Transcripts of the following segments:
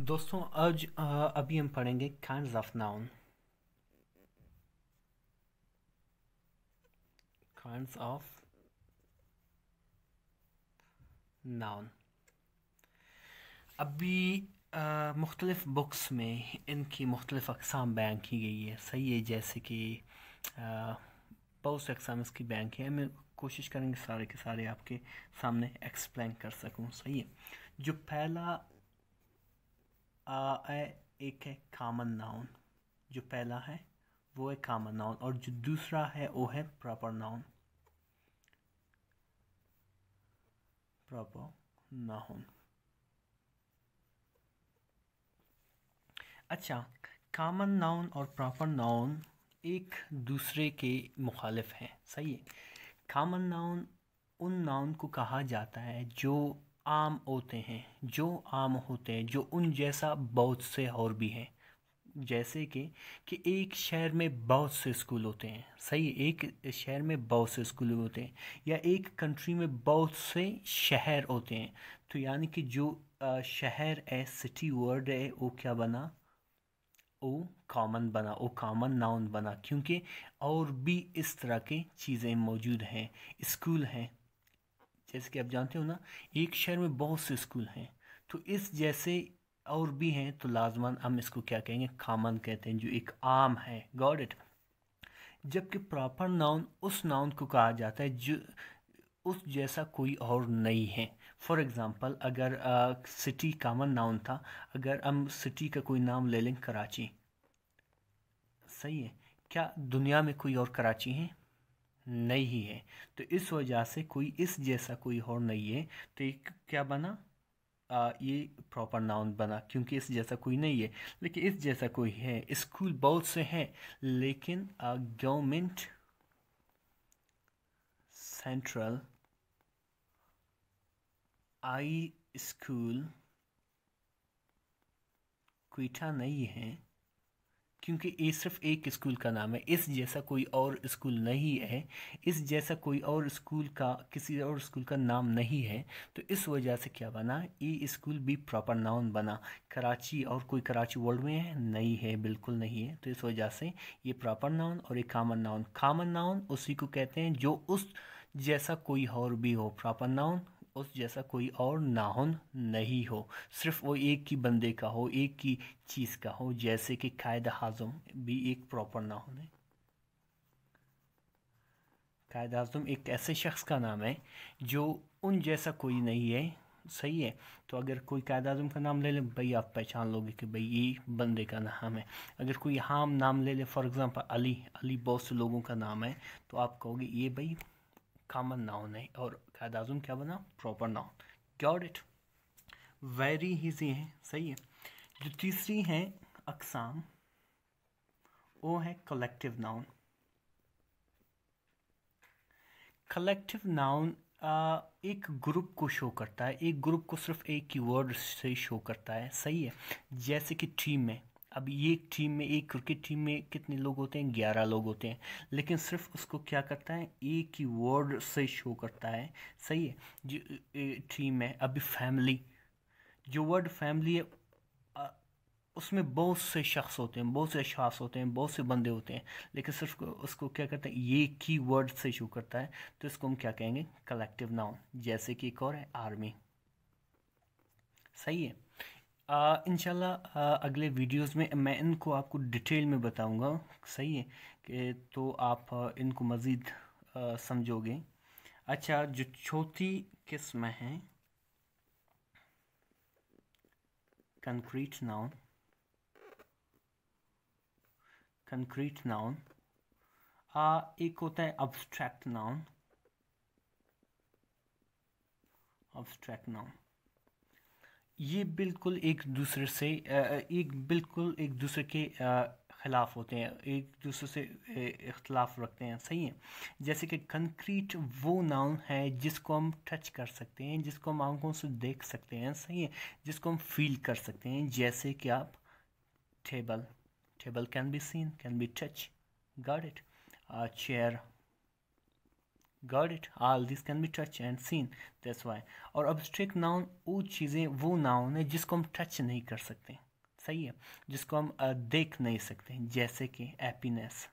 दोस्तों आज अभी हम पढ़ेंगे kind of noun kind of noun अभी मुख्तलिफ़ बुक्स में इनकी मुख्तलिफ़ अकसाम बयान की गई है सही है जैसे कि बहुत से अकसाम इसकी बयान की है मैं कोशिश करेंगे सारे के सारे आपके सामने एक्सप्लेन कर सकूँ सही है जो पहला आ एक है कामन नाउन जो पहला है वो है कामन नाउन और जो दूसरा है वो है प्रॉपर नाउन प्रॉपर नाउन अच्छा कामन नाउन और प्रॉपर नाउन एक दूसरे के मुखालिफ हैं सही है कामन नाउन उन नाउन को कहा जाता है जो आम होते हैं जो आम होते हैं जो उन जैसा बहुत से और भी हैं जैसे कि कि एक शहर में बहुत से स्कूल होते हैं सही एक शहर में बहुत से स्कूल होते हैं या एक कंट्री में बहुत से शहर होते हैं तो यानी कि जो शहर है सिटी वर्ड है वो क्या बना ओ कॉमन बना ओ कॉमन नाउन बना क्योंकि और भी इस तरह के चीज़ें मौजूद हैं स्कूल हैं जैसे कि आप जानते हो ना एक शहर में बहुत से स्कूल हैं तो इस जैसे और भी हैं तो लाजमान हम इसको क्या कहेंगे कामन कहते हैं जो एक आम है गॉड इट जबकि प्रॉपर नाउन उस नाउन को कहा जाता है जो उस जैसा कोई और नहीं है फॉर एग्ज़ाम्पल अगर सिटी कामन नाउन था अगर हम सिटी का कोई नाम ले लें कराची सही है क्या दुनिया में कोई और कराची है नहीं है तो इस वजह से कोई इस जैसा कोई और नहीं है तो एक क्या बना आ, ये प्रॉपर नाउन बना क्योंकि इस जैसा कोई नहीं है लेकिन इस जैसा कोई है स्कूल बहुत से हैं लेकिन government central high school Quetta नहीं है क्योंकि ये सिर्फ एक स्कूल का नाम है इस जैसा कोई और स्कूल नहीं है इस जैसा कोई और स्कूल का किसी और स्कूल का नाम नहीं है तो इस वजह से क्या बना ये स्कूल भी प्रॉपर नाउन बना कराची और कोई कराची वर्ल्ड में है नहीं है बिल्कुल नहीं है तो इस वजह से ये प्रॉपर नाउन और ये कामन नाउन कामन नाउन उसी को कहते हैं जो उस जैसा कोई और भी हो प्रॉपर नाउन उस जैसा कोई और नाहन नहीं हो सिर्फ वो एक ही बंदे का हो एक ही चीज़ का हो जैसे कि कायद हाजम भी एक प्रॉपर नाहन है कायद हाजम एक ऐसे शख्स का नाम है जो उन जैसा कोई नहीं है सही है तो अगर कोई कायद आजम का नाम ले ले भाई आप पहचान लोगे कि भाई ये बंदे का नाम है अगर कोई हम नाम ले ले फॉर एग्ज़ाम्पल अली अली बहुत से लोगों का नाम है तो आप कहोगे ये भाई कॉमन नाउन है और कायदाजुम क्या बना proper noun cure it very easy है सही है जो तीसरी है अकसाम वो है कलेक्टिव नाउन कलेक्टिव नाउन एक ग्रुप को शो करता है एक ग्रुप को सिर्फ एक ही वर्ड से शो करता है सही है जैसे कि टीम में अब ये एक टीम में एक क्रिकेट टीम में कितने लोग होते हैं ग्यारह लोग होते हैं लेकिन सिर्फ उसको क्या करता है एक ही वर्ड से शो करता है सही है जो टीम है अभी फैमिली जो वर्ड फैमिली है उसमें बहुत से शख्स होते हैं बहुत से अशास होते हैं बहुत से बंदे होते हैं लेकिन सिर्फ उसको क्या कहते हैं ये की वर्ड से शो करता है तो इसको हम क्या कहेंगे कलेक्टिव नाउन जैसे कि एक और है आर्मी सही है इन अगले वीडियोस में मैं इनको आपको डिटेल में बताऊंगा सही है कि तो आप इनको मज़ीद समझोगे अच्छा जो चौथी किस्म है कंक्रीट नाउन कंक्रीट नाउन एक होता है अब्स्ट्रैक्ट नाउन अब्स्ट्रैक्ट नाउन ये बिल्कुल एक दूसरे से एक बिल्कुल एक दूसरे के ख़िलाफ़ होते हैं एक दूसरे से इख्तलाफ रखते हैं सही है जैसे कि कंक्रीट वो नाउन है जिसको हम टच कर सकते हैं जिसको हम आंखों से देख सकते हैं सही है जिसको हम फील कर सकते हैं जैसे कि आप table table can be seen can be touch got it chair got it all this can be touch and seen that's why और ऑब्स्ट्रिक्ट नाउन वो चीज़ें वो नाउन है जिसको हम टच नहीं कर सकते सही है जिसको हम देख नहीं सकते जैसे कि हैप्पीनेस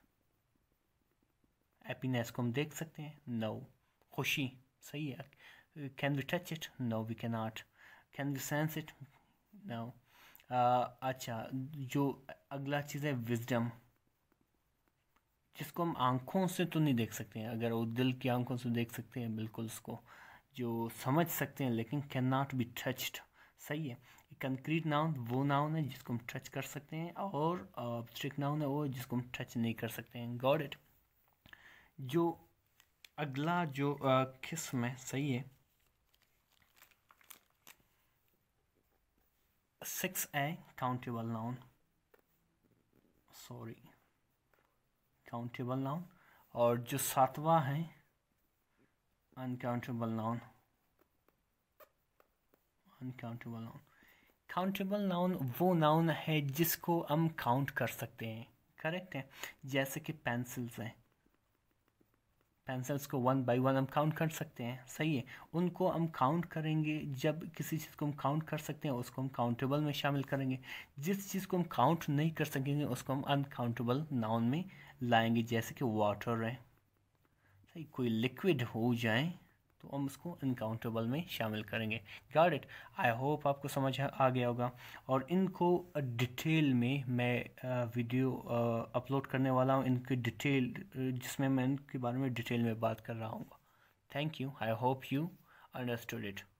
हैप्पीनेस को हम देख सकते हैं नो no. खुशी सही है can we touch it no we can not can we sense it no अच्छा जो अगला चीज़ है विजडम जिसको हम आँखों से तो नहीं देख सकते हैं अगर वो दिल की आँखों से देख सकते हैं बिल्कुल उसको जो समझ सकते हैं लेकिन कैन नॉट बी टचड सही है कंक्रीट नाउन वो नाउन है जिसको हम टच कर सकते हैं और स्ट्रिक नाउन है वो जिसको हम टच नहीं कर सकते हैं गॉड इट जो अगला जो किस्म है सही है six a countable noun sorry countable noun और जो सातवा है uncountable noun uncountable noun countable noun वो नाउन है जिसको हम काउंट कर सकते हैं करेक्ट है जैसे कि पेंसिल्स हैं पेंसिल्स को वन बाय वन हम काउंट कर सकते हैं सही है उनको हम काउंट करेंगे जब किसी चीज़ को हम काउंट कर सकते हैं उसको हम काउंटेबल में शामिल करेंगे जिस चीज़ को हम काउंट नहीं कर सकेंगे उसको हम अनकाउंटेबल नाउन में लाएंगे जैसे कि वाटर है सही कोई लिक्विड हो जाए तो हम उसको इनकाउंटेबल में शामिल करेंगे गार्ड इट आई होप आपको समझ आ गया होगा और इनको डिटेल में मैं वीडियो अपलोड करने वाला हूँ इनकी डिटेल जिसमें मैं इनके बारे में डिटेल में बात कर रहा हूँ thank you I hope you understood it